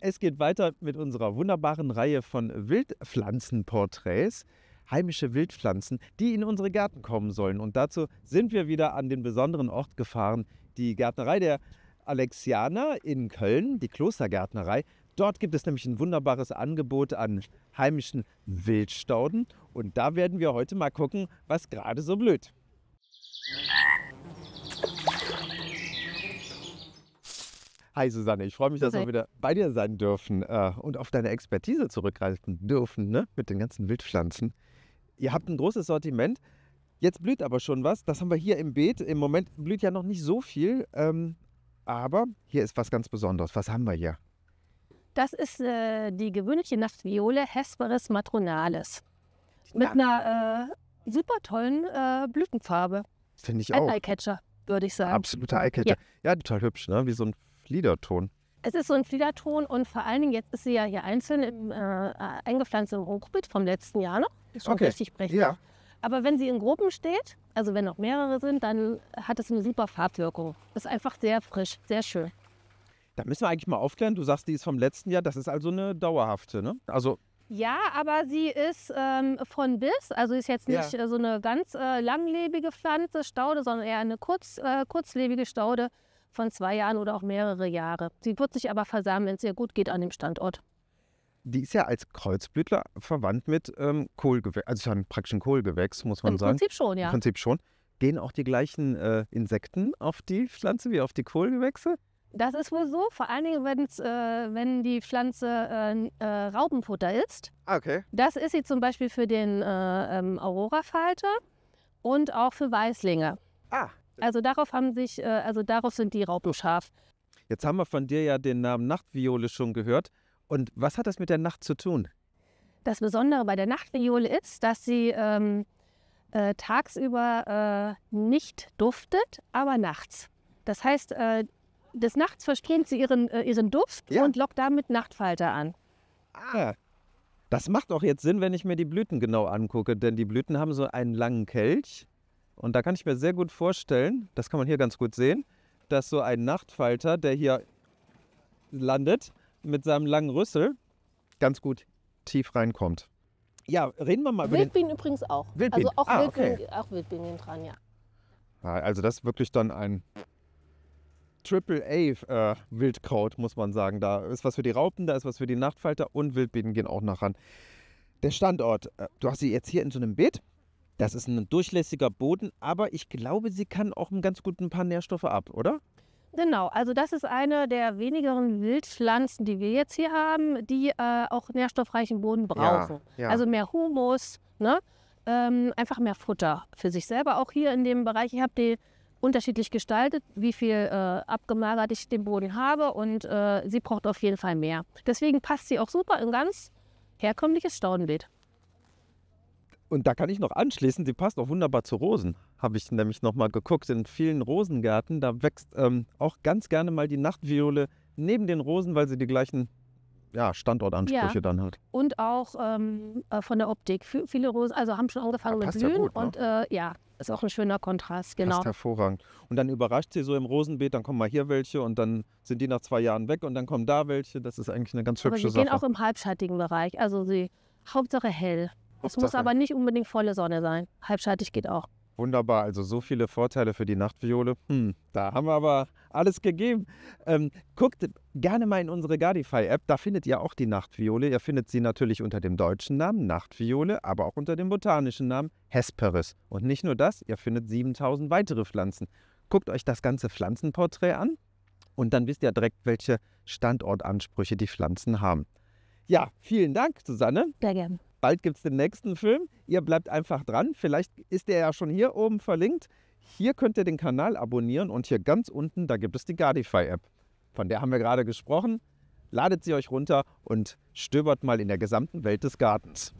Es geht weiter mit unserer wunderbaren Reihe von Wildpflanzenporträts, heimische Wildpflanzen, die in unsere Gärten kommen sollen. Und dazu sind wir wieder an den besonderen Ort gefahren, die Gärtnerei der Alexianer in Köln, die Klostergärtnerei. Dort gibt es nämlich ein wunderbares Angebot an heimischen Wildstauden. Und da werden wir heute mal gucken, was gerade so blüht. Hi Susanne, ich freue mich, dass wir wieder bei dir sein dürfen äh, und auf deine Expertise zurückgreifen dürfen ne? mit den ganzen Wildpflanzen. Ihr habt ein großes Sortiment. Jetzt blüht aber schon was. Das haben wir hier im Beet. Im Moment blüht ja noch nicht so viel, ähm, aber hier ist was ganz Besonderes. Was haben wir hier? Das ist äh, die gewöhnliche Nachtviole Hesperis matronalis. Mit einer äh, super tollen äh, Blütenfarbe. Finde ich Ein auch. Ein Eyecatcher würde ich sagen. Absoluter Eyecatcher. Ja. ja, total hübsch, ne? wie so ein Fliederton. Es ist so ein Fliederton und vor allen Dingen, jetzt ist sie ja hier einzeln im, äh, eingepflanzt im Hochbeet vom letzten Jahr noch. Ist okay. richtig prächtig. Ja. Aber wenn sie in Gruppen steht, also wenn noch mehrere sind, dann hat es eine super Farbwirkung. Ist einfach sehr frisch, sehr schön. Da müssen wir eigentlich mal aufklären. Du sagst, die ist vom letzten Jahr. Das ist also eine dauerhafte, ne? Also ja, aber sie ist ähm, von bis, also ist jetzt nicht ja. Äh, so eine ganz äh, langlebige Pflanze, Staude, sondern eher eine kurz, äh, kurzlebige Staude von zwei Jahren oder auch mehrere Jahre. Sie wird sich aber versammeln, wenn es ihr gut geht an dem Standort. Die ist ja als Kreuzblütler verwandt mit ähm, Kohlgewächs, also ist ja ein praktisch ein Kohlgewächs, muss man Im sagen. Im Prinzip schon, ja. Im Prinzip schon. Gehen auch die gleichen äh, Insekten auf die Pflanze wie auf die Kohlgewächse? Das ist wohl so, vor allen Dingen, wenn's, äh, wenn die Pflanze äh, äh, Raubenfutter ist. Ah, okay. Das ist sie zum Beispiel für den äh, ähm, Aurorafalter und auch für Weißlinge. Ah. Also darauf haben sich, äh, also darauf sind die Raupen scharf. Jetzt haben wir von dir ja den Namen Nachtviole schon gehört. Und was hat das mit der Nacht zu tun? Das Besondere bei der Nachtviole ist, dass sie ähm, äh, tagsüber äh, nicht duftet, aber nachts. Das heißt, äh, des Nachts verströmt sie ihren, äh, ihren Duft ja. und lockt damit Nachtfalter an. Ah, das macht auch jetzt Sinn, wenn ich mir die Blüten genau angucke, denn die Blüten haben so einen langen Kelch und da kann ich mir sehr gut vorstellen, das kann man hier ganz gut sehen, dass so ein Nachtfalter, der hier landet, mit seinem langen Rüssel ganz gut tief reinkommt. Ja, reden wir mal über Wildbienen übrigens auch. Wildbienen. Also auch, ah, Wildbienen, okay. auch Wildbienen dran, ja. Ah, also das ist wirklich dann ein Triple A äh, Wildkraut, muss man sagen. Da ist was für die Raupen, da ist was für die Nachtfalter und Wildbienen gehen auch nach ran. Der Standort, äh, du hast sie jetzt hier in so einem Beet das ist ein durchlässiger Boden, aber ich glaube, sie kann auch ganz gut paar Nährstoffe ab, oder? Genau, also das ist eine der wenigeren Wildpflanzen, die wir jetzt hier haben, die äh, auch nährstoffreichen Boden brauchen. Ja, ja. Also mehr Humus, ne? Ähm, einfach mehr Futter für sich selber. Auch hier in dem Bereich, ich habe die unterschiedlich gestaltet, wie viel äh, abgemagert ich den Boden habe und äh, sie braucht auf jeden Fall mehr. Deswegen passt sie auch super in ganz herkömmliches Staudenbeet. Und da kann ich noch anschließen, die passt auch wunderbar zu Rosen. Habe ich nämlich nochmal geguckt. In vielen Rosengärten, da wächst ähm, auch ganz gerne mal die Nachtviole neben den Rosen, weil sie die gleichen ja, Standortansprüche ja. dann hat. Und auch ähm, äh, von der Optik. viele Rosen, also haben schon angefangen mit Blühen. Ja gut, ne? Und äh, ja, ist auch ein schöner Kontrast, genau. Passt hervorragend. Und dann überrascht sie so im Rosenbeet, dann kommen mal hier welche und dann sind die nach zwei Jahren weg und dann kommen da welche. Das ist eigentlich eine ganz hübsche Aber sie Sache. Sie gehen auch im halbschattigen Bereich, also sie, Hauptsache hell. Es muss aber nicht unbedingt volle Sonne sein. Halbschattig geht auch. Wunderbar, also so viele Vorteile für die Nachtviole. Hm, da haben wir aber alles gegeben. Ähm, guckt gerne mal in unsere Gardify-App, da findet ihr auch die Nachtviole. Ihr findet sie natürlich unter dem deutschen Namen Nachtviole, aber auch unter dem botanischen Namen Hesperis. Und nicht nur das, ihr findet 7000 weitere Pflanzen. Guckt euch das ganze Pflanzenporträt an und dann wisst ihr direkt, welche Standortansprüche die Pflanzen haben. Ja, vielen Dank, Susanne. Sehr gerne. Bald gibt es den nächsten Film. Ihr bleibt einfach dran. Vielleicht ist der ja schon hier oben verlinkt. Hier könnt ihr den Kanal abonnieren und hier ganz unten, da gibt es die Gardify-App. Von der haben wir gerade gesprochen. Ladet sie euch runter und stöbert mal in der gesamten Welt des Gartens.